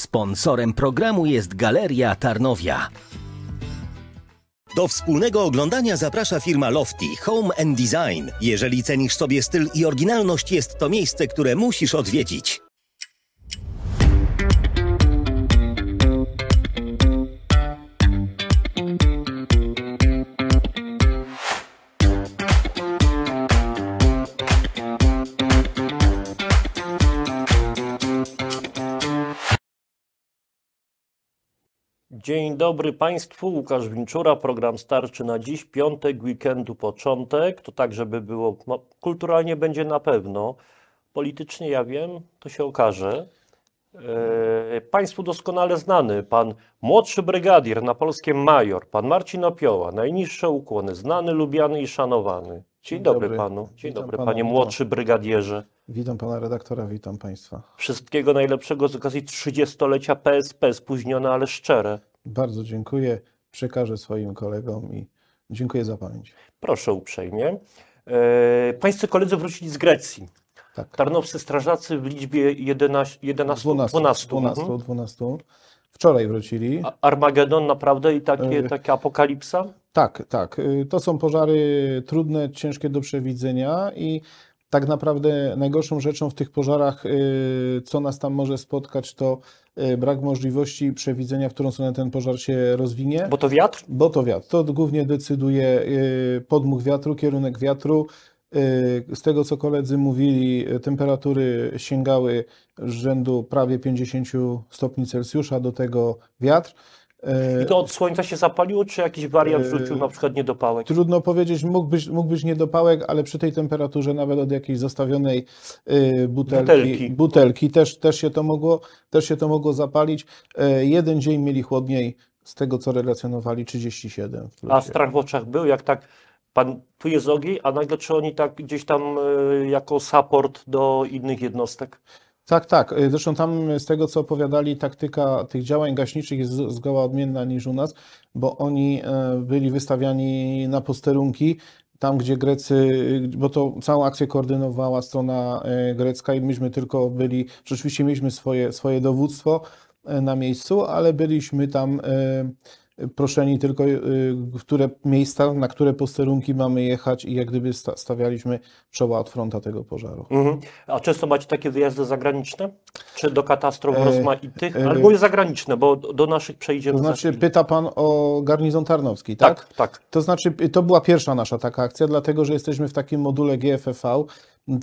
Sponsorem programu jest Galeria Tarnowia. Do wspólnego oglądania zaprasza firma Lofty Home and Design. Jeżeli cenisz sobie styl i oryginalność, jest to miejsce, które musisz odwiedzić. Dzień dobry Państwu, Łukasz Winczura, program starczy na dziś, piątek, weekendu, początek. To tak, żeby było no, kulturalnie będzie na pewno. Politycznie ja wiem, to się okaże. E, państwu doskonale znany pan młodszy brygadier na polskim major, pan Marcin Opioła, najniższe ukłony, znany, lubiany i szanowany. Dzień, Dzień dobry, dobry, panu. Dzień dobry panie młodszy brygadierze. Witam pana redaktora, witam państwa. Wszystkiego najlepszego z okazji 30-lecia PSP, spóźnione, ale szczere. Bardzo dziękuję. Przekażę swoim kolegom i dziękuję za pamięć. Proszę uprzejmie. E, państwo koledzy wrócili z Grecji. Tak. Tarnowscy strażacy w liczbie 11, 11 12. 12, 12, mhm. 12. Wczoraj wrócili. Armagedon naprawdę i takie, e, apokalipsa? Tak, tak. Y, to są pożary trudne, ciężkie do przewidzenia i tak naprawdę najgorszą rzeczą w tych pożarach, y, co nas tam może spotkać, to y, brak możliwości przewidzenia, w którą stronę ten pożar się rozwinie. Bo to wiatr? Bo to wiatr. To głównie decyduje y, podmuch wiatru, kierunek wiatru. Z tego, co koledzy mówili, temperatury sięgały rzędu prawie 50 stopni Celsjusza, do tego wiatr. I to od e, słońca się zapaliło, czy jakiś wariant e, wrzucił na przykład niedopałek? Trudno powiedzieć, mógł być, niedopałek, ale przy tej temperaturze nawet od jakiejś zostawionej e, butelki, butelki, butelki też, też, się to mogło, też się to mogło zapalić. Jeden dzień mieli chłodniej, z tego co relacjonowali, 37. A strach w oczach był, jak tak pan, tu jest ogi, a nagle czy oni tak gdzieś tam jako support do innych jednostek? Tak, tak. Y, zresztą tam y, z tego, co opowiadali, taktyka tych działań gaśniczych jest zgoła odmienna niż u nas, bo oni e, byli wystawiani na posterunki, tam gdzie Grecy, y, bo to całą akcję koordynowała strona e, grecka i myśmy tylko byli, rzeczywiście mieliśmy swoje, swoje dowództwo e, na miejscu, ale byliśmy tam proszeni tylko, y, w które miejsca, na które posterunki mamy jechać i jak gdyby stawialiśmy czoła od fronta tego pożaru. Mhm. A często macie takie wyjazdy zagraniczne? Czy do katastrof e, rozmaitych? E, Albo jest zagraniczne, bo do naszych przejdziemy. To znaczy, pyta Pan o garnizon tarnowski, tak? Tak, tak. To znaczy, y, to była pierwsza nasza taka akcja, dlatego że jesteśmy w takim module GFV,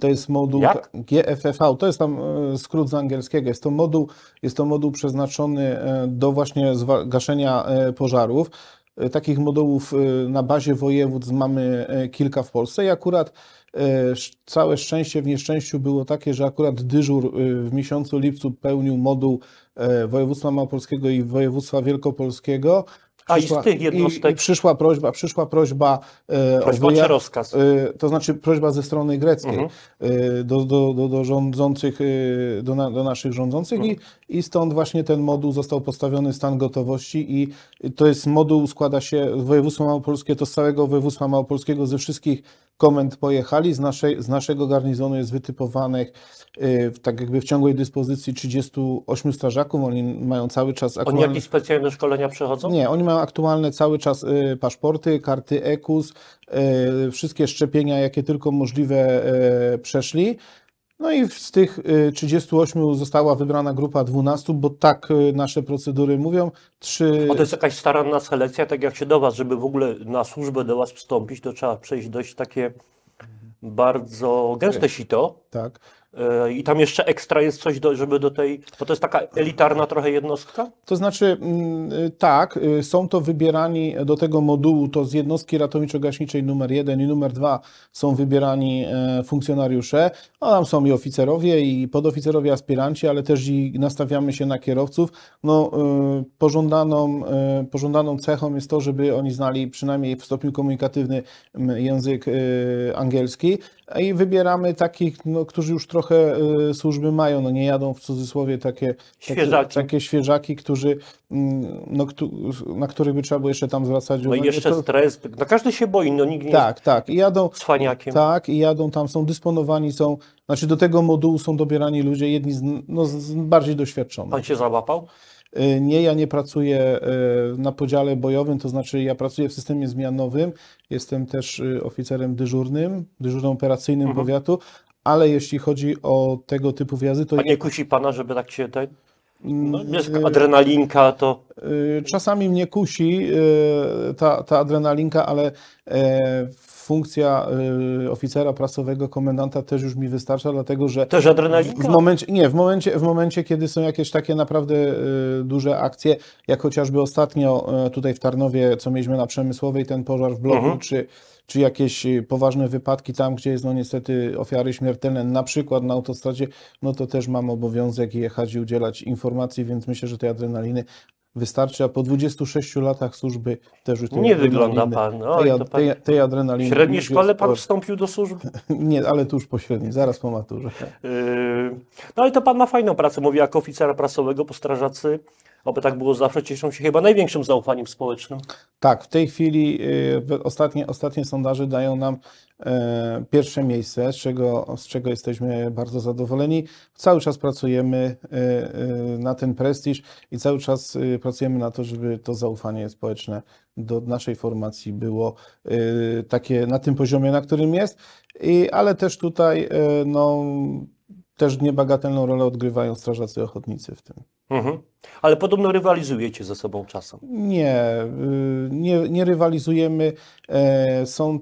to jest moduł Jak? GFFV, to jest tam e, skrót z angielskiego. Jest to moduł, jest to moduł przeznaczony e, do właśnie gaszenia e, pożarów. Takich modułów na bazie województw mamy kilka w Polsce i akurat całe szczęście w nieszczęściu było takie, że akurat dyżur w miesiącu lipcu pełnił moduł województwa małopolskiego i województwa wielkopolskiego. A i z tych jednostek. I, i przyszła prośba, przyszła prośba, e, prośba o wyja- rozkaz? E, to znaczy prośba ze strony greckiej mhm. e, do, do, do, do, rządzących, e, do, na, do naszych rządzących mhm. i, i stąd właśnie ten moduł został postawiony stan gotowości i to jest moduł, składa się, województwo małopolskie to z całego województwa małopolskiego, ze wszystkich komend pojechali. Z, naszej, z naszego garnizonu jest wytypowanych yy, tak jakby w ciągłej dyspozycji 38 strażaków. Oni mają cały czas aktualne... Oni jakieś specjalne szkolenia przechodzą? Nie, oni mają aktualne cały czas yy, paszporty, karty EKUS, yy, wszystkie szczepienia, jakie tylko możliwe y, przeszli. No i z tych 38 y, została wybrana grupa 12, bo tak y, nasze procedury mówią. Trzy... O, to jest jakaś staranna selekcja, tak jak się do Was, żeby w ogóle na służbę do Was wstąpić, to trzeba przejść dość takie bardzo gęste tak. sito. Tak. E, I tam jeszcze ekstra jest coś, do, żeby do tej. Bo to jest taka elitarna trochę jednostka? To znaczy, mm, y, tak, y, są to wybierani do tego modułu, to z jednostki ratowniczo-gaśniczej numer jeden i numer dwa są wybierani e, funkcjonariusze. a tam są i oficerowie, i podoficerowie, aspiranci, ale też i nastawiamy się na kierowców. No, y, pożądaną, pożądaną cechą jest to, żeby oni znali przynajmniej w stopniu komunikatywny mm, język angielski. I wybieramy takich, no, którzy już trochę trochę y, służby mają, no nie jadą w cudzysłowie takie świeżaki, takie, takie świeżaki którzy, mm, no, na których by trzeba było jeszcze tam zwracać uwagę. No i jeszcze to... stres, no każdy się boi, no nikt nie Tak, tak, i jadą, cwaniakiem. tak, i jadą tam, są dysponowani, są, znaczy do tego modułu są dobierani ludzie, jedni z, no, z bardziej doświadczonych. Pan się załapał? Y, nie, ja nie pracuję y, na podziale bojowym, to znaczy ja pracuję w systemie zmianowym, jestem też oficerem dyżurnym, dyżurem operacyjnym mhm. powiatu, ale jeśli chodzi o tego typu wjazdy, to... A nie kusi Pana, żeby tak się... Tutaj... Mm, no, jest y, adrenalinka to. Y, czasami mnie kusi y, ta, ta adrenalinka, ale e, funkcja oficera prasowego, komendanta też już mi wystarcza, dlatego że. Też adrenalinka? W momencie, nie, w momencie, w momencie, kiedy są jakieś takie naprawdę duże akcje, jak chociażby ostatnio e, tutaj w Tarnowie, co mieliśmy na przemysłowej, ten pożar w bloku, mhm. czy czy jakieś y, poważne wypadki tam, gdzie jest no niestety ofiary śmiertelne, na przykład na autostradzie, no to też mam obowiązek jechać i udzielać informacji, więc myślę, że tej adrenaliny wystarczy, a po 26 latach służby też już Nie wygląda pan. Oj, tej, pan tej, tej adrenaliny. W średniej szkole pan wstąpił do służby? Nie, ale tuż po średniej, zaraz po maturze. Yy, no ale to pan ma fajną pracę, mówię, jako oficera prasowego po strażacy aby no tak było zawsze, cieszą się chyba największym zaufaniem społecznym. Tak, w tej chwili y, ostatnie, ostatnie sondaże dają nam y, pierwsze miejsce, z czego, z czego jesteśmy bardzo zadowoleni. Cały czas pracujemy y, y na ten prestiż i cały czas y, pracujemy na to, żeby to zaufanie społeczne do naszej formacji było y, takie na tym poziomie, na którym jest. I, ale też tutaj no, też niebagatelną rolę odgrywają strażacy ochotnicy w tym. Mhm. Ale podobno rywalizujecie ze sobą czasem. Nie, y, nie, nie rywalizujemy. E, są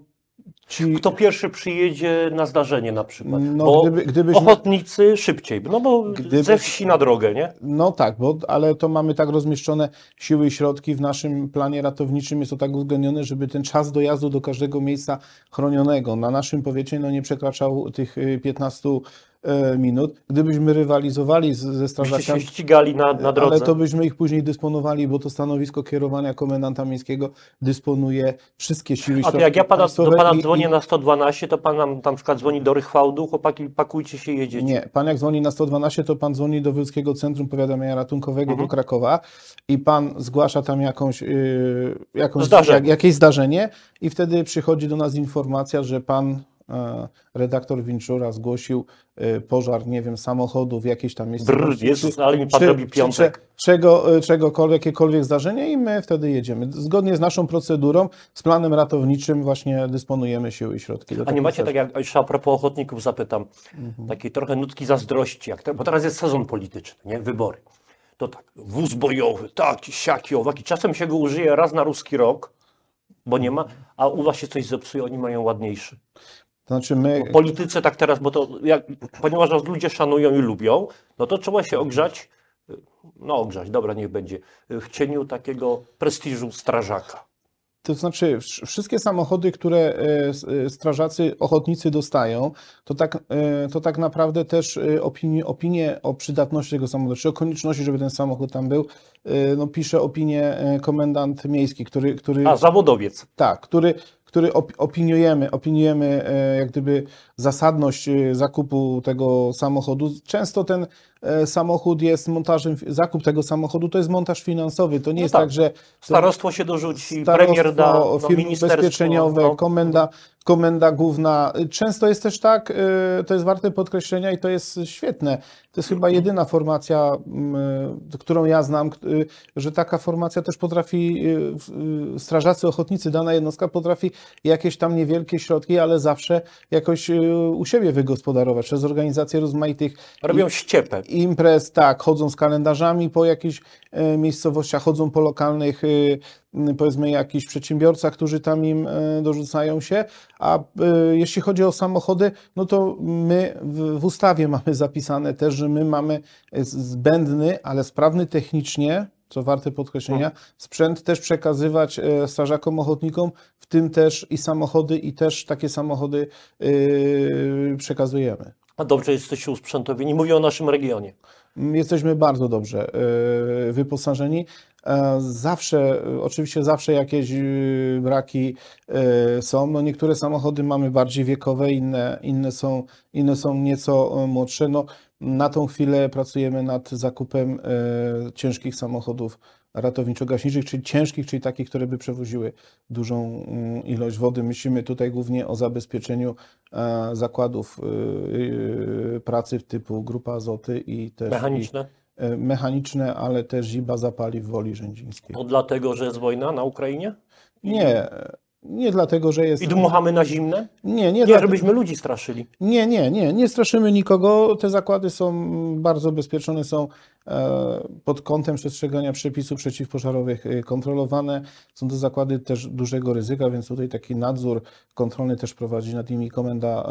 Ci... Kto pierwszy przyjedzie na zdarzenie na przykład? No, bo gdyby, gdybyśmy... Ochotnicy szybciej, no bo gdyby... ze wsi na drogę, nie? No tak, bo, ale to mamy tak rozmieszczone siły i środki w naszym planie ratowniczym, jest to tak uwzględnione, żeby ten czas dojazdu do każdego miejsca chronionego na naszym powiecie no, nie przekraczał tych 15 y, E, minut. Gdybyśmy rywalizowali z, ze strażakami, się ścigali na, na e, drodze. ale to byśmy ich później dysponowali, bo to stanowisko kierowania komendanta miejskiego dysponuje wszystkie siły A to jak ja pana, do pana dzwonię i... na 112, to pan nam tam przykład dzwoni do Rychwałdu, chłopaki pakujcie się, jedziecie. Nie, pan jak dzwoni na 112, to pan dzwoni do Wielkiego Centrum Powiadamiania Ratunkowego mhm. do Krakowa i pan zgłasza tam jakąś, yy, jakąś jak, jakieś zdarzenie i wtedy przychodzi do nas informacja, że pan E, redaktor Winczura zgłosił e, pożar, nie wiem, samochodu w jakiejś tam miejscu. Brr, Jezus, ale mi pan czy, piątek. Czy, czego, e, czegokolwiek, jakiekolwiek zdarzenie i my wtedy jedziemy. Zgodnie z naszą procedurą, z planem ratowniczym właśnie dysponujemy siły i środki. A nie macie tak, jak jeszcze a propos ochotników zapytam, mhm. takiej trochę nutki zazdrości, jak, bo teraz jest sezon polityczny, nie? Wybory. To tak, wóz bojowy, tak siaki, owaki. Czasem się go użyje raz na ruski rok, bo nie ma, a u was się coś zepsuje, oni mają ładniejszy. To znaczy my... polityce tak teraz, bo to jak, ponieważ nas ludzie szanują i lubią, no to trzeba się ogrzać, no ogrzać, dobra, niech będzie, w cieniu takiego prestiżu strażaka. To znaczy, wszystkie samochody, które e, e, strażacy ochotnicy dostają, to tak, e, to tak naprawdę też opinie, opinie o przydatności tego samochodu, czy o konieczności, żeby ten samochód tam był, no pisze opinię komendant miejski, który... który A, zawodowiec. Tak, który, który op opiniujemy, opiniujemy e, jak gdyby zasadność y, zakupu tego samochodu. Często ten e, samochód jest montażem, zakup tego samochodu to jest montaż finansowy. To nie no jest tak, tak że. Starostwo się dorzuci, premier da, no, firmy ubezpieczeniowe, no. komenda, komenda główna. Często jest też tak, y, to jest warte podkreślenia i to jest świetne. To jest chyba jedyna formacja, mm, y, którą ja znam, że taka formacja też potrafi, strażacy ochotnicy, dana jednostka potrafi jakieś tam niewielkie środki, ale zawsze jakoś u siebie wygospodarować, przez organizację rozmaitych. Robią ściepę. Imprez, tak, chodzą z kalendarzami po jakichś e, miejscowościach, chodzą po lokalnych e, powiedzmy jakichś przedsiębiorcach, którzy tam im e, dorzucają się, a jeśli chodzi o samochody, no to my w ustawie mamy zapisane też, że my mamy zbędny, ale sprawny technicznie co warte podkreślenia, tak. sprzęt też przekazywać e, strażakom, ochotnikom, w tym też i samochody, i też takie samochody e, przekazujemy. A dobrze jesteście usprzętowieni. Mówię o naszym regionie. Jesteśmy bardzo dobrze e, wyposażeni. Zawsze, oczywiście zawsze jakieś y, braki y, są. No niektóre samochody mamy bardziej wiekowe, inne, inne, są, inne są nieco y, młodsze. No, na tą chwilę pracujemy nad zakupem ciężkich samochodów ratowniczo-gaśniczych, czyli ciężkich, czyli takich, które by przewoziły dużą mm, ilość wody. Myślimy tutaj głównie o zabezpieczeniu e, zakładów pracy typu grupa azoty i też... Mechaniczne? I E, mechaniczne, ale też i baza paliw woli rzędzińskiej. To dlatego, że jest wojna na Ukrainie? Nie. Nie dlatego, że jest. I dmuchamy na zimne? Nie, nie. Nie, żebyśmy ludzi straszyli. Nie, nie, nie. Nie straszymy nikogo. Te zakłady są bardzo bezpieczne, są e, pod kątem przestrzegania przepisów przeciwpożarowych e, kontrolowane. Są to zakłady też dużego ryzyka, więc tutaj taki nadzór kontrolny też prowadzi nad nimi komenda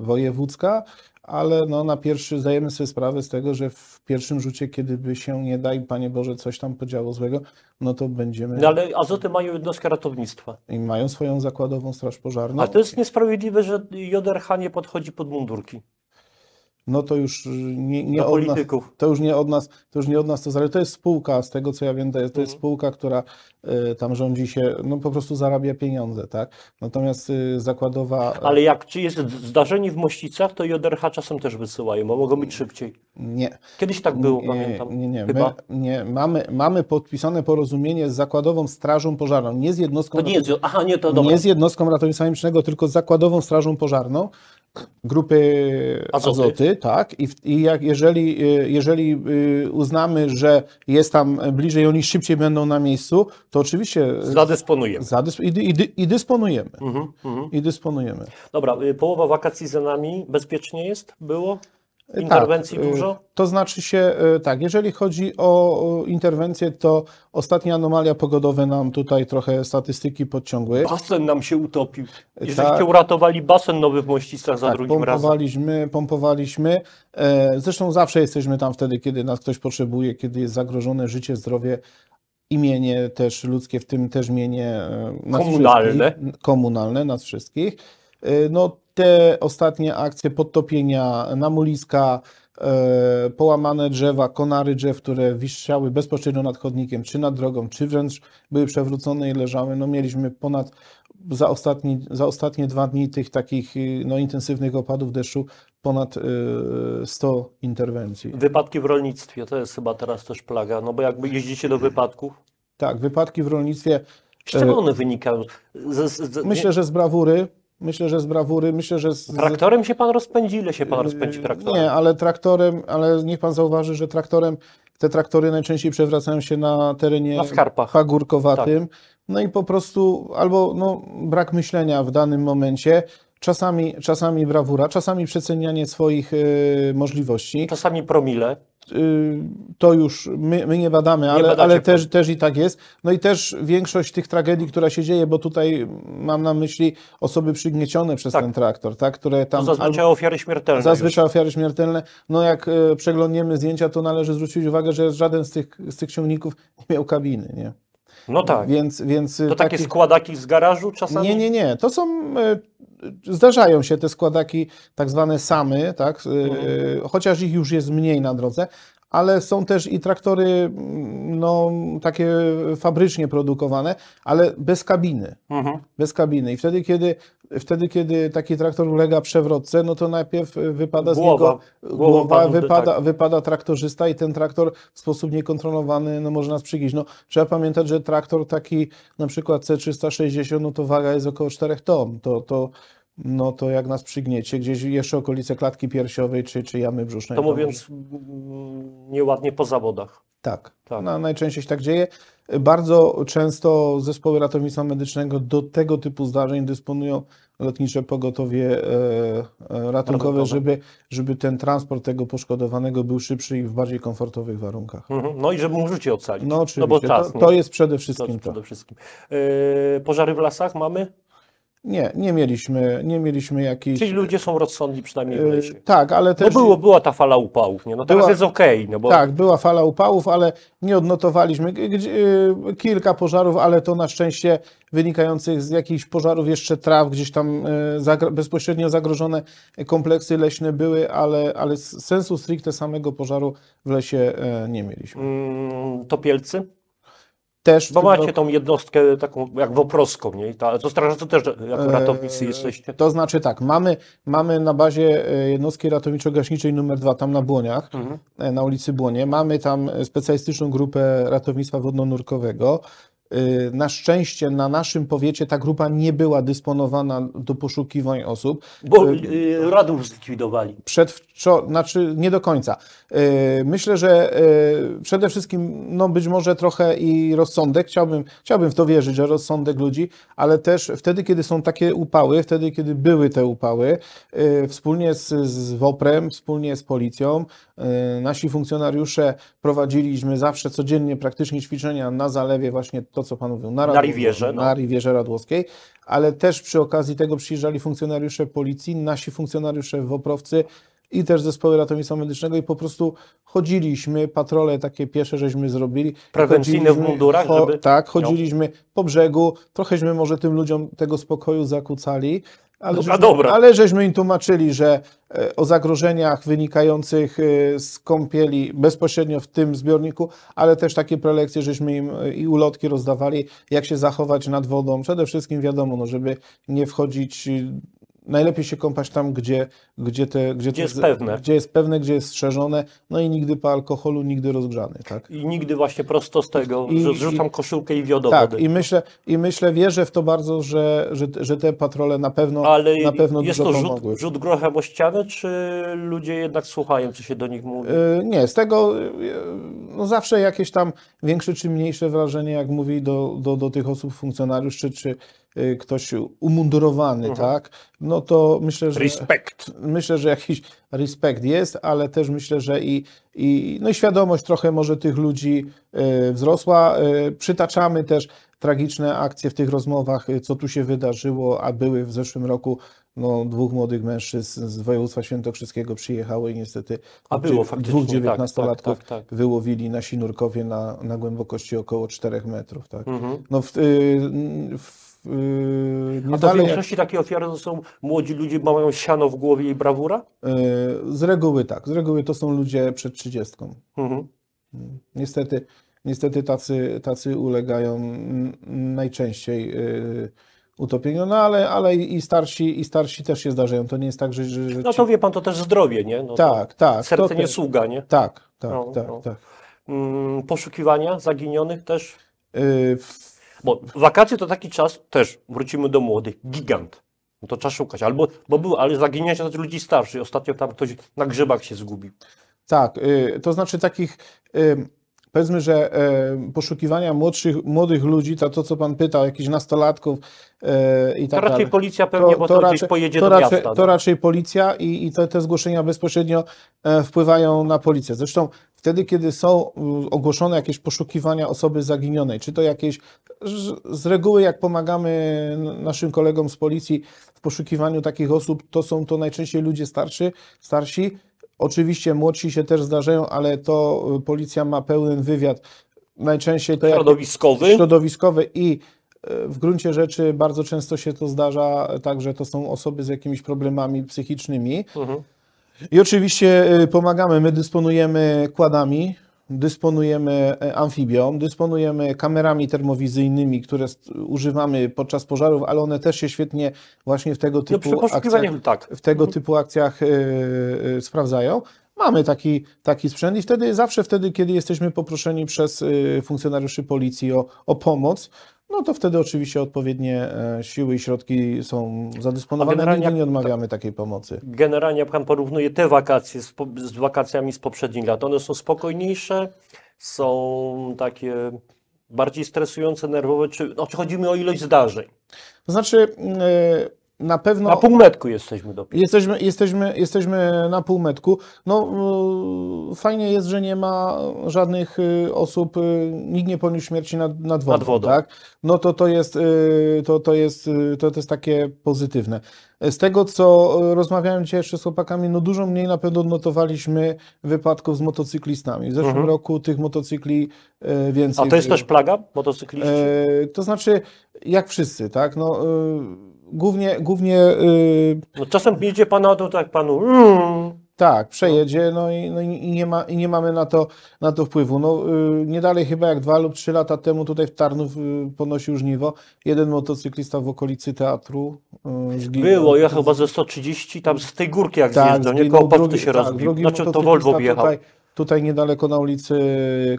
wojewódzka ale no, na pierwszy zdajemy sobie sprawę z tego, że w pierwszym rzucie, kiedy by się nie daj, Panie Boże, coś tam podziało złego, no to będziemy... No ale Azoty mają jednostkę ratownictwa. I mają swoją zakładową straż pożarną. A to jest niesprawiedliwe, że Jodercha nie podchodzi pod mundurki no to już y, nie, nie od nas, to już nie od nas, to już nie od nas to zależy. To jest spółka, z tego co ja wiem, to jest, to jest mhm. spółka, która y, tam rządzi się, no po prostu zarabia pieniądze, tak? Natomiast y, zakładowa... Ale jak czy jest zdarzenie w Mościcach, to JRH czasem też wysyłają, bo mogą być mm. szybciej. Nie. Kiedyś tak było, nie, pamiętam. Nie, nie. Chyba. My, nie. Mamy, mamy podpisane porozumienie z Zakładową Strażą Pożarną, nie z jednostką... To nie, jest, aha, nie, to dobra. nie z jednostką ratownictwa medycznego, tylko z Zakładową Strażą Pożarną grupy azoty, azoty tak, i, w, i jak, jeżeli, y, jeżeli y, uznamy, że jest tam bliżej, oni szybciej będą na miejscu, to oczywiście... Zadysponujemy. Zadysp i, i, I dysponujemy. Mhm, mhm, I dysponujemy. Dobra, y, połowa wakacji za nami, bezpiecznie jest? Było? Tak, interwencji tak, dużo? To znaczy się, y, tak, jeżeli chodzi o interwencję, to ostatnie anomalia pogodowe nam tutaj trochę statystyki podciągły. Basen nam się utopił. Jeżeliście tak, uratowali basen nowy w Mościcach za tak, drugim pompowaliśmy, razem. Pompowaliśmy, e, Zresztą zawsze jesteśmy tam wtedy, kiedy nas ktoś potrzebuje, kiedy jest zagrożone życie, zdrowie, imienie też ludzkie, w tym też mienie e, Komunalne, komunalne. Nas wszystkich. E, no te ostatnie akcje podtopienia, namuliska, e, połamane drzewa, konary drzew, które wisiały bezpośrednio nad chodnikiem, czy nad drogą, czy wręcz były przewrócone i leżały. No, mieliśmy ponad za, ostatni, za ostatnie dwa dni tych takich y, no, intensywnych opadów deszczu ponad 100 y, interwencji. Wypadki w rolnictwie to jest chyba teraz też plaga, no bo jakby jeździcie do wypadków. Tak, wypadki w rolnictwie. Z czego e, one wynikają? Z, z, z, Myślę, że z brawury, Myślę, że z brawury, myślę, że z... Traktorem się pan rozpędzi? Ile się pan yy, rozpędzi traktorem? Nie, ale traktorem, ale niech pan zauważy, że traktorem, te traktory najczęściej przewracają się na terenie na pagórkowatym. Tak. No i po prostu albo no, brak myślenia w danym momencie, czasami, czasami brawura, czasami przecenianie swoich y, możliwości. Czasami promile. Y, to już my, my nie badamy, nie ale, też, też i tak jest. No i też większość tych tragedii, która się dzieje, bo tutaj mam na myśli osoby przygniecione przez tak. ten traktor, tak, które tam... No zazwyczaj ofiary śmiertelne. Zazwyczaj już. ofiary śmiertelne. No jak e, przeglądniemy zdjęcia, to należy zwrócić uwagę, że żaden z tych, z tych ciągników nie miał kabiny, nie? No tak. Więc, więc y, to takie składaki z garażu czasami? Nie, nie, nie. To są e, zdarzają się te składaki tak zwane samy, tak? Mhm. Yy, chociaż ich już jest mniej na drodze, ale są też i traktory mm, no, takie fabrycznie produkowane, ale bez kabiny. Mhm. Bez kabiny. I wtedy kiedy, wtedy, kiedy taki traktor ulega przewrotce, no to najpierw wypada głowa. z niego głowa, głowa wypada, tak. wypada traktorzysta i ten traktor w sposób niekontrolowany no, można sprzygić. No, trzeba pamiętać, że traktor taki na przykład C360, no to waga jest około 4 ton. To, to no to jak nas przygniecie, gdzieś jeszcze okolice klatki piersiowej czy, czy jamy brzusznej. To mówiąc mm, nieładnie po zawodach. Tak, tak. No, najczęściej się tak dzieje. Bardzo często zespoły ratownictwa medycznego do tego typu zdarzeń dysponują lotnicze pogotowie e, e ratunkowe, żeby, żeby ten transport tego poszkodowanego był szybszy i w bardziej komfortowych warunkach. Mhm. No i żeby mu życie ocalić. No oczywiście, no bo czas, to, to, jest przede wszystkim to. Jest przede wszystkim. Yy, pożary w lasach mamy? Nie, nie mieliśmy, nie mieliśmy jakiejś... Czyli ludzie są rozsądni przynajmniej w y, lesie. Tak, ale no też... było, była ta fala upałów, nie? No teraz była, jest okej, okay, no bo... Tak, była fala upałów, ale nie odnotowaliśmy y, kilka pożarów, ale to na szczęście wynikających z jakichś pożarów jeszcze traw, gdzieś tam y, bezpośrednio zagrożone kompleksy leśne były, ale, ale sensu stricte samego pożaru w lesie nie mieliśmy. Mm, topielcy? też. Bo macie roku... tą jednostkę taką jak woproską, nie? I ta, to strażacy też jako ratownicy e, jesteście. To znaczy tak, mamy, mamy na bazie e, jednostki ratowniczo-gaśniczej numer dwa tam na Błoniach, mhm. E, na ulicy Błonie, mamy tam specjalistyczną grupę ratownictwa wodno-nurkowego, Y, na szczęście na naszym powiecie ta grupa nie była dysponowana do poszukiwań osób. Bo y, y, radów zlikwidowali. Przedwczor- znaczy nie do końca. Myślę, że przede wszystkim no być może trochę i rozsądek. Chciałbym, chciałbym w to wierzyć, że rozsądek ludzi, ale też wtedy, kiedy są takie upały, wtedy, kiedy były te upały, wspólnie z, z WOPR-em, wspólnie z policją, nasi funkcjonariusze prowadziliśmy zawsze codziennie praktycznie ćwiczenia na zalewie właśnie to to, co Pan mówił, na, Radło, na Riwierze, no. Riwierze Radłowskiej, ale też przy okazji tego przyjeżdżali funkcjonariusze policji, nasi funkcjonariusze WOPRowcy i też zespoły ratownictwa medycznego i po prostu chodziliśmy, patrole takie piesze żeśmy zrobili. Prewencyjne w mundurach? Żeby... Tak, no. chodziliśmy no. po brzegu, trochęśmy może tym ludziom tego spokoju zakłócali, ale, no, żeśmy, dobra. ale żeśmy im tłumaczyli, że e, o zagrożeniach wynikających e, z kąpieli bezpośrednio w tym zbiorniku, ale też takie prelekcje, żeśmy im e, i ulotki rozdawali, jak się zachować nad wodą. Przede wszystkim wiadomo, no, żeby nie wchodzić najlepiej się kąpać tam, gdzie, gdzie, te, gdzie, gdzie, jest pewne. gdzie jest pewne, gdzie jest strzeżone, no i nigdy po alkoholu, nigdy rozgrzany. Tak? I nigdy właśnie prosto z tego, I, że zrzucam i, koszulkę i wiodę Tak, wody. i myślę, i myślę, wierzę w to bardzo, że, że, że te patrole na pewno Ale na pewno jest to rzut, rzut grochem o ścianę, czy ludzie jednak słuchają, co się do nich mówi? Yy, nie, z tego yy, no zawsze jakieś tam większe czy mniejsze wrażenie, jak mówi do, do, do tych osób funkcjonariusz, czy, czy Y, ktoś umundurowany, mhm. tak? No to myślę, że. Respekt. Myślę, że jakiś respekt jest, ale też myślę, że i, i no świadomość trochę może tych ludzi y, wzrosła. Y, przytaczamy też tragiczne akcje w tych rozmowach, co tu się wydarzyło, a były w zeszłym roku no, dwóch młodych mężczyzn z województwa świętokrzyskiego przyjechało i niestety A było, dwóch tak, tak, dziewiętnastolatków tak, tak, tak, wyłowili na Sinurkowie na, na głębokości około 4 metrów. Tak? Mhm. No, w, y, w y, A to w większości jak... takie ofiary to są młodzi ludzie, bo mają siano w głowie i brawura? Y, z reguły tak. Z reguły to są ludzie przed trzydziestką. Mhm. Mm. Niestety, niestety tacy, tacy ulegają najczęściej utopienia, no ale, ale i, starsi, i starsi też się zdarzają. To nie jest tak, że. że no to wie pan, to też zdrowie, nie? No tak, tak. Serce to, nie sługa, nie? Tak, tak, no, tak. No. tak. Mm, poszukiwania zaginionych też. Yy, w... Bo wakacje to taki czas też, wrócimy do młodych, gigant. No to trzeba szukać. Albo, bo był, ale zaginięcia też ludzi starszych. Ostatnio tam ktoś na grzebach się zgubił. Tak, yy, to znaczy takich. Yy powiedzmy, że e, poszukiwania młodszych, młodych ludzi, to, to co pan pytał, jakichś nastolatków e, i tak dalej. to raczej dalej. policja pewnie, to, bo to, to raczej, pojedzie to do raczej, miasta. To no. raczej policja i, i te, te zgłoszenia bezpośrednio e, wpływają na policję. Zresztą wtedy, kiedy są ogłoszone jakieś poszukiwania osoby zaginionej, czy to jakieś, z reguły jak pomagamy naszym kolegom z policji w poszukiwaniu takich osób, to są to najczęściej ludzie starszy, starsi, Oczywiście młodsi się też zdarzają, ale to y, policja ma pełen wywiad. Najczęściej to środowiskowy. środowiskowy i y, w gruncie rzeczy bardzo często się to zdarza także to są osoby z jakimiś problemami psychicznymi. Mhm. I oczywiście y, pomagamy, my dysponujemy kładami, dysponujemy e, amfibią, dysponujemy kamerami termowizyjnymi, które używamy podczas pożarów, ale one też się świetnie właśnie w tego no, typu no, akcjach, tak. w tego mhm. typu akcjach yy, sprawdzają. Mamy taki, taki sprzęt i wtedy, zawsze wtedy, kiedy jesteśmy poproszeni przez funkcjonariuszy policji o, o pomoc, no to wtedy oczywiście odpowiednie e, siły i środki są zadysponowane. No Nigdy nie odmawiamy takiej pomocy. Generalnie pan porównuje te wakacje z, z wakacjami z poprzednich lat. One są spokojniejsze, są takie bardziej stresujące, nerwowe, czy no, czy chodzi mi o ilość zdarzeń? To znaczy, mm, e, na pewno. Na półmetku jesteśmy dopiero. Jesteśmy, jesteśmy, jesteśmy na półmetku. No, y, fajnie jest, że nie ma żadnych y, osób, y, nikt nie poniósł śmierci nad, nad wodą. Nad wodą. Tak? No to to jest, to, to, jest, to, to jest takie pozytywne. Z tego, co rozmawiałem dzisiaj jeszcze z chłopakami, no dużo mniej na pewno odnotowaliśmy wypadków z motocyklistami. W zeszłym mhm. roku tych motocykli więcej. A to jest też plaga motocykliści? to znaczy, jak wszyscy, tak? No, głównie... głównie yy... no, czasem idzie pan auto tak panu... Mm. Tak, przejedzie, no i, no i, nie, ma, i nie mamy na to, na to wpływu. No, yy, nie dalej chyba jak dwa lub trzy lata temu tutaj w Tarnów yy, ponosił żniwo. Jeden motocyklista w okolicy teatru yy, zginął. Było, ja chyba ze 130, tam z tej górki jak tak, zjeżdżał, nie koło drugi, się tak, rozbił. Znaczy to Volvo wjechał. Tutaj, tutaj niedaleko na ulicy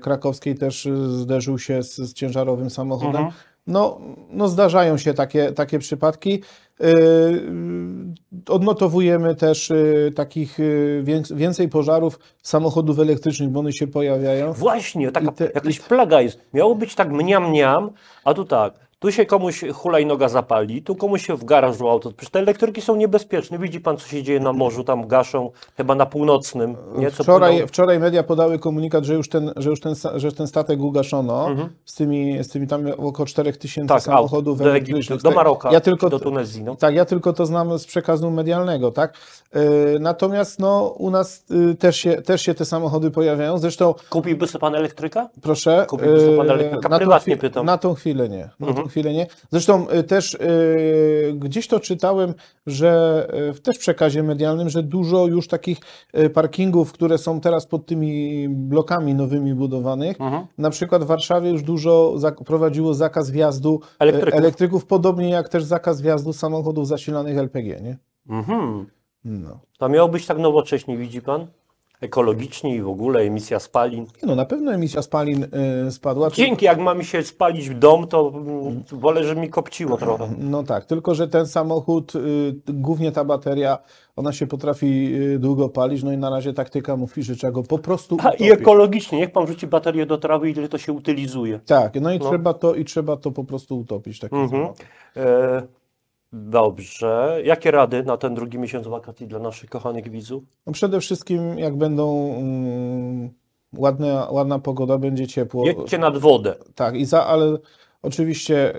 Krakowskiej też y, zderzył się z, z ciężarowym samochodem. Mhm. No, no zdarzają się takie, takie przypadki. Yy, odnotowujemy też yy, takich yy, więcej pożarów samochodów elektrycznych, bo one się pojawiają. Właśnie, taka te, jakaś plaga jest. Miało być tak mniam mniam, a tu tak, tu się komuś hulajnoga zapali, tu komuś się w garażu auto. Przecież te elektryki są niebezpieczne. Widzi pan, co się dzieje na morzu, tam gaszą, chyba na północnym. Nie? Co wczoraj, płyną... wczoraj media podały komunikat, że już ten, że już ten, że ten statek ugaszono mhm. z, tymi, z tymi tam około 4000 tak, samochodów do elektrycznych. Do Maroka, ja tylko, do Tunezji. No. Tak, ja tylko to znam z przekazu medialnego. tak. E, natomiast no, u nas y, też, się, też się te samochody pojawiają. Zresztą... Kupiłby sobie pan elektryka? Proszę. Kupiłby sobie pan e, elektryka? na prywatnie tą, pytam. Na tą chwilę nie. Na mhm chwilę nie. Zresztą y, też y, gdzieś to czytałem, że y, w też przekazie medialnym, że dużo już takich parkingów, które są teraz pod tymi blokami nowymi budowanych, mhm. na przykład w Warszawie już dużo prowadziło zakaz wjazdu elektryków. elektryków. podobnie jak też zakaz wjazdu samochodów zasilanych LPG, nie? Mhm. No. To miało być tak nowocześnie, widzi pan? ekologicznie i w ogóle emisja spalin. Nie no, na pewno emisja spalin y, spadła. Czy... Dzięki, jak mam się spalić w dom, to y, wolę, że mi kopciło trochę. No tak, tylko że ten samochód, y, głównie ta bateria, ona się potrafi y, długo palić, no i na razie taktyka mówi, że trzeba go po prostu utopić. A, I ekologicznie, niech pan rzuci baterię do trawy, ile to się utylizuje. Tak, no i, no. Trzeba, to, i trzeba to po prostu utopić. Takie mhm. E Dobrze. Jakie rady na ten drugi miesiąc wakacji dla naszych kochanych widzów? No przede wszystkim, jak będą um, ładne, ładna pogoda, będzie ciepło. Jedźcie nad wodę. Tak, i za, ale oczywiście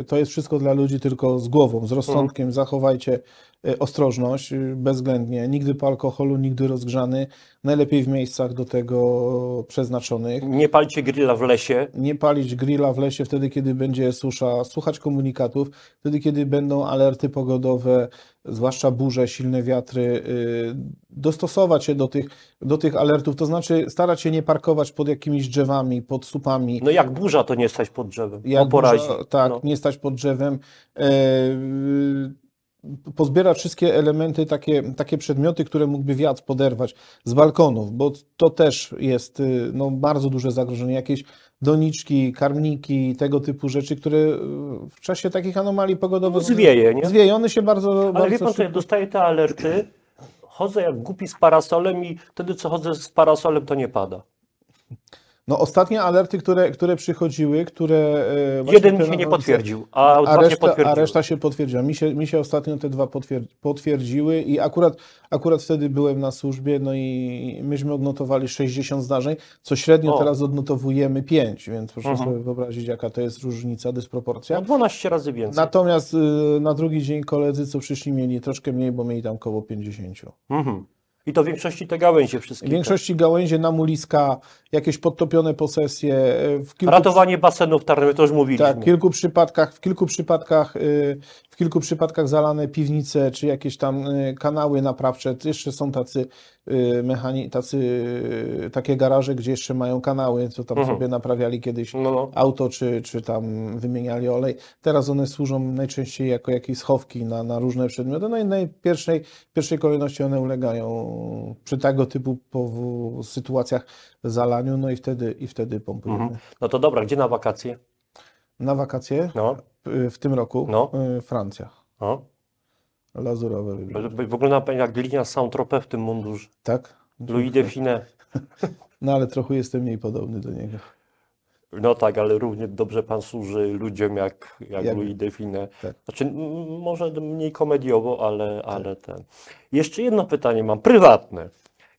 y, to jest wszystko dla ludzi tylko z głową, z rozsądkiem. Mhm. Zachowajcie Y, ostrożność y, bezwzględnie. Nigdy po alkoholu, nigdy rozgrzany. Najlepiej w miejscach do tego przeznaczonych. Nie palcie grilla w lesie. Nie palić grilla w lesie wtedy, kiedy będzie susza. Słuchać komunikatów, wtedy, kiedy będą alerty pogodowe, zwłaszcza burze, silne wiatry. Y, dostosować się do tych, do tych alertów, to znaczy starać się nie parkować pod jakimiś drzewami, pod supami. No jak burza, to nie stać pod drzewem. Jak no Burza, tak, no. nie stać pod drzewem. E, pozbiera wszystkie elementy, takie, takie przedmioty, które mógłby wiatr poderwać z balkonów, bo to też jest y, no, bardzo duże zagrożenie. Jakieś doniczki, karmniki, tego typu rzeczy, które y, w czasie takich anomalii pogodowych... No, zwieje, nie? Zwieje, one się bardzo... Ale bardzo wie pan szybko... dostaję te alerty, chodzę jak głupi z parasolem i wtedy co chodzę z parasolem, to nie pada. No ostatnie alerty, które, które przychodziły, które... E, Jeden mi się nie potwierdził, a, a, reszta, potwierdził. a reszta się potwierdziła. Mi się, mi się ostatnio te dwa potwierdziły i akurat, akurat wtedy byłem na służbie, no i myśmy odnotowali 60 zdarzeń, co średnio o. teraz odnotowujemy 5, więc proszę mhm. sobie wyobrazić, jaka to jest różnica, dysproporcja. No 12 razy więcej. Natomiast y, na drugi dzień koledzy, co przyszli, mieli troszkę mniej, bo mieli tam około 50. Mhm. I to w większości te gałęzie wszystkie. W większości tak. gałęzie namuliska, jakieś podtopione posesje. E, w kilku... Ratowanie basenów tarnowych, to już mówiliśmy. Tak, w kilku przypadkach, w kilku przypadkach y, w kilku przypadkach zalane piwnice czy jakieś tam y, kanały naprawcze. Jeszcze są tacy y, mechani, tacy, y, takie garaże, gdzie jeszcze mają kanały, co tam mhm. sobie naprawiali kiedyś no, no. auto, czy, czy tam wymieniali olej. Teraz one służą najczęściej jako jakieś schowki na, na różne przedmioty. No i najpierwszej, w pierwszej kolejności one ulegają przy tego typu sytuacjach zalaniu, no i wtedy, i wtedy pompujemy. Mhm. No to dobra, gdzie na wakacje? Na wakacje no. Y, w tym roku no. Y, Francja. No. Lazurowe wybrzeże. Wygląda pewno jak linia Soundtropę w tym mundurze. Tak. Louis Define. No ale trochę jestem mniej podobny do niego. No tak, ale równie dobrze Pan służy ludziom jak, jak, jak... Louis Define. Tak. Znaczy może mniej komediowo, ale, tak. ale ten. Jeszcze jedno pytanie mam, prywatne.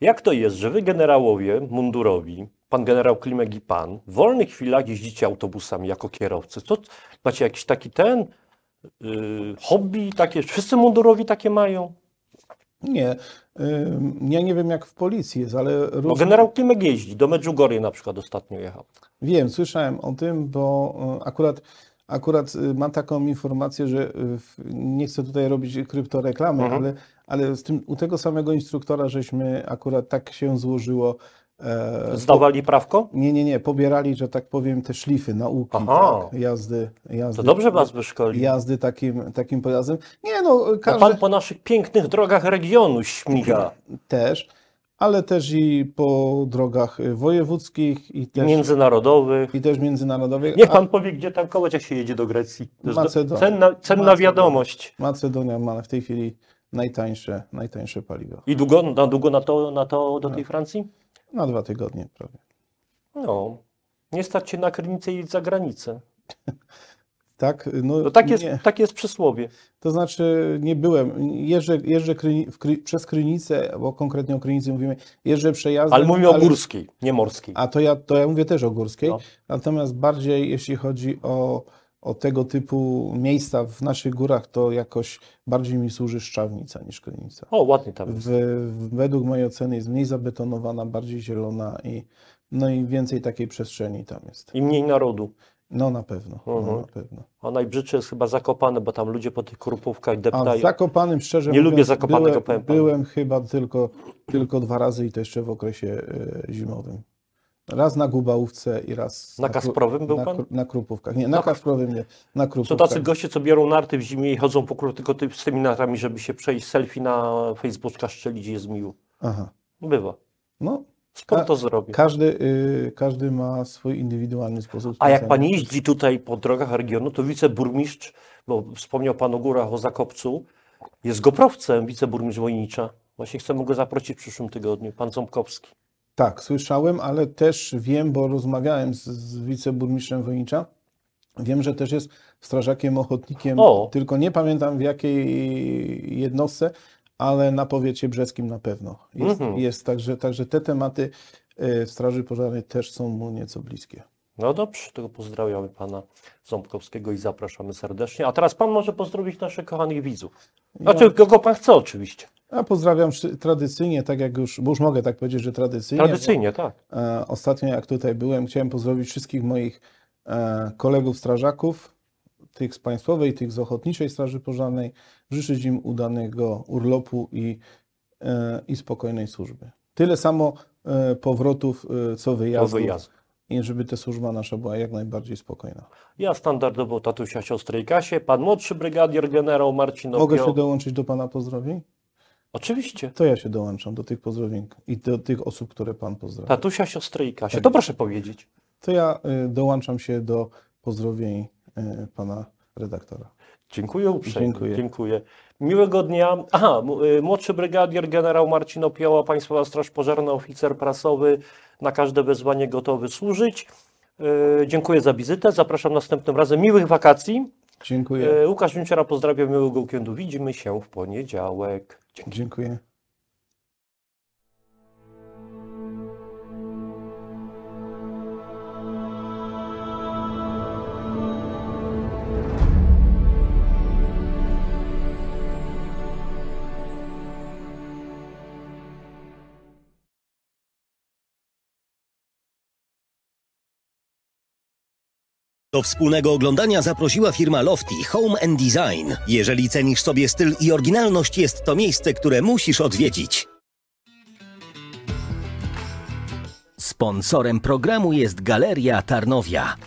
Jak to jest, że Wy generałowie mundurowi pan generał Klimek i pan w wolnych chwilach jeździcie autobusami jako kierowcy. To, macie jakiś taki ten yy, hobby, takie, wszyscy mundurowi takie mają? Nie. Yy, ja nie wiem, jak w policji jest, ale. No generał Klimek jeździ. Do Medjugorje na przykład ostatnio jechał. Wiem, słyszałem o tym, bo y, akurat, akurat y, mam taką informację, że y, nie chcę tutaj robić kryptoreklamy, mhm. ale, ale z tym, u tego samego instruktora żeśmy akurat tak się złożyło, E, Zdawali prawko? Nie, nie, nie. Pobierali, że tak powiem, te szlify, nauki, tak, jazdy, jazdy. To dobrze was wyszkoli. Jazdy takim, takim pojazdem. Nie no, każdy... pan po naszych pięknych drogach regionu śmiga. Też, ale też i po drogach wojewódzkich i też... Międzynarodowych. I też międzynarodowych. Niech pan A... powie, gdzie tankować, jak się jedzie do Grecji. Macedonia. Cenna, cenna Macedonia. wiadomość. Macedonia ma w tej chwili najtańsze, najtańsze paliwo. I długo, na, długo na to, na to do tej no. Francji? Na dwa tygodnie prawie. No. Nie stać się na krynicę i za granicę. tak, no, no tak, jest, tak jest przysłowie. To znaczy, nie byłem, jeżdżę, jeżdżę kryni, przez Krynicę, bo konkretnie o Krynicy mówimy, jeżdżę przejazdem. Ale mówimy ale, o Górskiej, nie Morskiej. A to ja, to ja mówię też o Górskiej, no. natomiast bardziej jeśli chodzi o o tego typu miejsca w naszych górach, to jakoś bardziej mi służy Szczawnica niż Krynica. O, ładnie tam jest. W, według mojej oceny jest mniej zabetonowana, bardziej zielona i, no i więcej takiej przestrzeni tam jest. I mniej narodu. No na pewno, no, mhm. no, na pewno. A najbrzydsze jest chyba Zakopane, bo tam ludzie po tych krupówkach deptają. A w Zakopanym szczerze Nie mówiąc, lubię Zakopanego, byłem, byłem chyba tylko, tylko dwa razy i to jeszcze w okresie e, zimowym. Raz na Gubałówce i raz... Na, na był pan? Na Krupówkach. Nie, no na, na Kasprowym nie. Na Krupówkach. To tacy goście, co biorą narty w zimie i chodzą po krótko z tymi nartami, żeby się przejść selfie na Facebooka, szczelić je z miłu. Aha. Bywa. No, Skąd to zrobię? Każdy, yy, każdy ma swój indywidualny sposób. A jak pan jeździ tutaj po drogach regionu, to wiceburmistrz, bo wspomniał pan o górach, o Zakopcu, jest goprowcem, wiceburmistrz Wojnicza. Właśnie chcę go zaprosić w przyszłym tygodniu, pan Ząbkowski. Tak, słyszałem, ale też wiem, bo rozmawiałem z, z wiceburmistrzem Wojnicza. Wiem, że też jest strażakiem ochotnikiem, o. tylko nie pamiętam w jakiej jednostce, ale na powiecie brzeskim na pewno. Jest, mm -hmm. jest także, także te tematy e, Straży Pożarnej też są mu nieco bliskie. No dobrze, tego pozdrawiamy pana Ząbkowskiego i zapraszamy serdecznie. A teraz pan może pozdrowić naszych kochanych widzów. Znaczy, ja... kogo pan chce oczywiście. Ja pozdrawiam tradycyjnie, tak jak już, bo już mogę tak powiedzieć, że tradycyjnie. Tradycyjnie, tak. E, ostatnio jak tutaj byłem, chciałem pozdrowić wszystkich moich e, kolegów strażaków, tych z Państwowej, tych z Ochotniczej Straży Pożarnej, życzyć im udanego urlopu i, e, i spokojnej służby. Tyle samo powrotów, co wyjazdów. wyjazd. I żeby ta służba nasza była jak najbardziej spokojna. Ja standardowo tatusia siostry i Kasie, pan młodszy brygadier generał Marcin Opio. Mogę się dołączyć do pana pozdrowień? Oczywiście. To ja się dołączam do tych pozdrowień i do tych osób, które Pan pozdrawia. Tatusia, siostry i Kasia. Tak. To proszę powiedzieć. To ja y, dołączam się do pozdrowień y, Pana redaktora. Dziękuję uprzejmie. Dziękuję. Dziękuję. Miłego dnia. Aha, y, młodszy brygadier generał Marcin Opioła, Państwowa Straż Pożarna, oficer prasowy, na każde wezwanie gotowy służyć. Dziękuję za wizytę. Zapraszam następnym razem. Miłych wakacji. Dziękuję. E, Łukasz Mięciora, pozdrawiam, miłego weekendu. Widzimy się w poniedziałek. Dzięki. Dziękuję. Do wspólnego oglądania zaprosiła firma Lofty Home and Design. Jeżeli cenisz sobie styl i oryginalność, jest to miejsce, które musisz odwiedzić. Sponsorem programu jest Galeria Tarnowia.